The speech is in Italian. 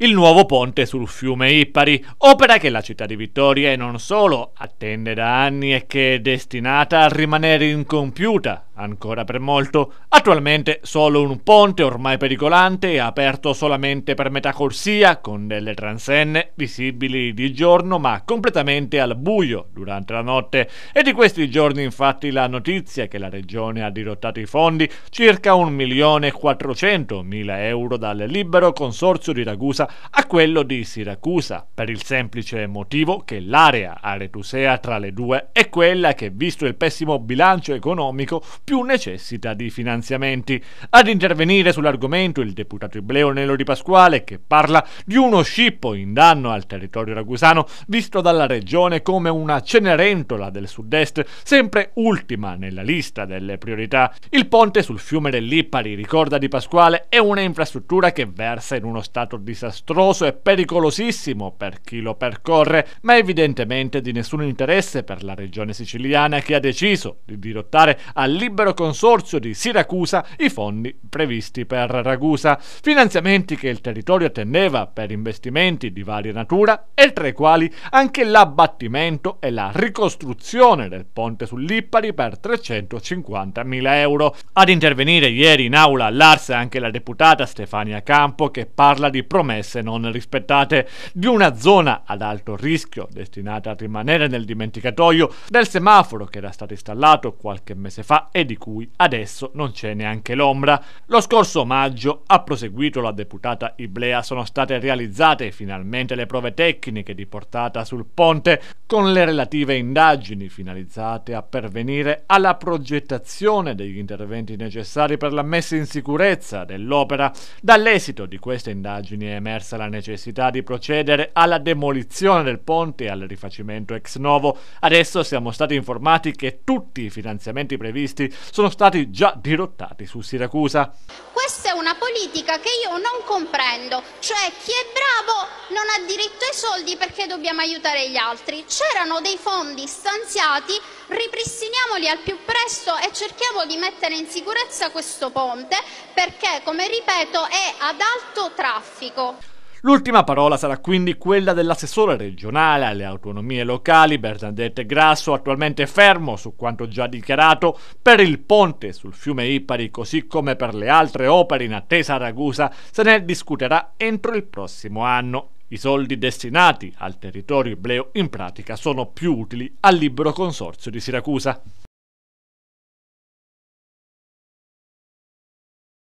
il nuovo ponte sul fiume Ippari, opera che la città di Vittoria e non solo attende da anni e che è destinata a rimanere incompiuta ancora per molto. Attualmente solo un ponte ormai pericolante è aperto solamente per metà corsia con delle transenne visibili di giorno ma completamente al buio durante la notte. E di questi giorni infatti la notizia che la regione ha dirottato i fondi circa 1.400.000 euro dal libero consorzio di Ragusa a quello di Siracusa, per il semplice motivo che l'area aretusea tra le due è quella che, visto il pessimo bilancio economico, più necessita di finanziamenti. Ad intervenire sull'argomento il deputato ibleo Nelo Di Pasquale, che parla di uno scippo in danno al territorio ragusano, visto dalla regione come una cenerentola del sud-est, sempre ultima nella lista delle priorità. Il ponte sul fiume dell'Ippari, ricorda Di Pasquale, è un'infrastruttura che versa in uno stato disastroso disastroso e pericolosissimo per chi lo percorre, ma evidentemente di nessun interesse per la regione siciliana che ha deciso di dirottare al libero consorzio di Siracusa i fondi previsti per Ragusa, finanziamenti che il territorio attendeva per investimenti di varia natura e tra i quali anche l'abbattimento e la ricostruzione del ponte sull'Ippari per 350.000 euro. Ad intervenire ieri in aula all'Arsa anche la deputata Stefania Campo che parla di promesse se non rispettate, di una zona ad alto rischio destinata a rimanere nel dimenticatoio del semaforo che era stato installato qualche mese fa e di cui adesso non c'è neanche l'ombra. Lo scorso maggio, ha proseguito la deputata Iblea, sono state realizzate finalmente le prove tecniche di portata sul ponte con le relative indagini finalizzate a pervenire alla progettazione degli interventi necessari per la messa in sicurezza dell'opera. Dall'esito di queste indagini è emerso emersa la necessità di procedere alla demolizione del ponte e al rifacimento ex novo. Adesso siamo stati informati che tutti i finanziamenti previsti sono stati già dirottati su Siracusa. Questa è una politica che io non comprendo, cioè chi è bravo non ha diritto ai soldi perché dobbiamo aiutare gli altri. C'erano dei fondi stanziati, ripristiniamoli al più presto e cerchiamo di mettere in sicurezza questo ponte perché, come ripeto, è ad alto traffico. L'ultima parola sarà quindi quella dell'assessore regionale alle autonomie locali Bernadette Grasso, attualmente fermo su quanto già dichiarato per il ponte sul fiume Ipari, così come per le altre opere in attesa a Ragusa, se ne discuterà entro il prossimo anno i soldi destinati al territorio ibleo in pratica sono più utili al libero consorzio di Siracusa.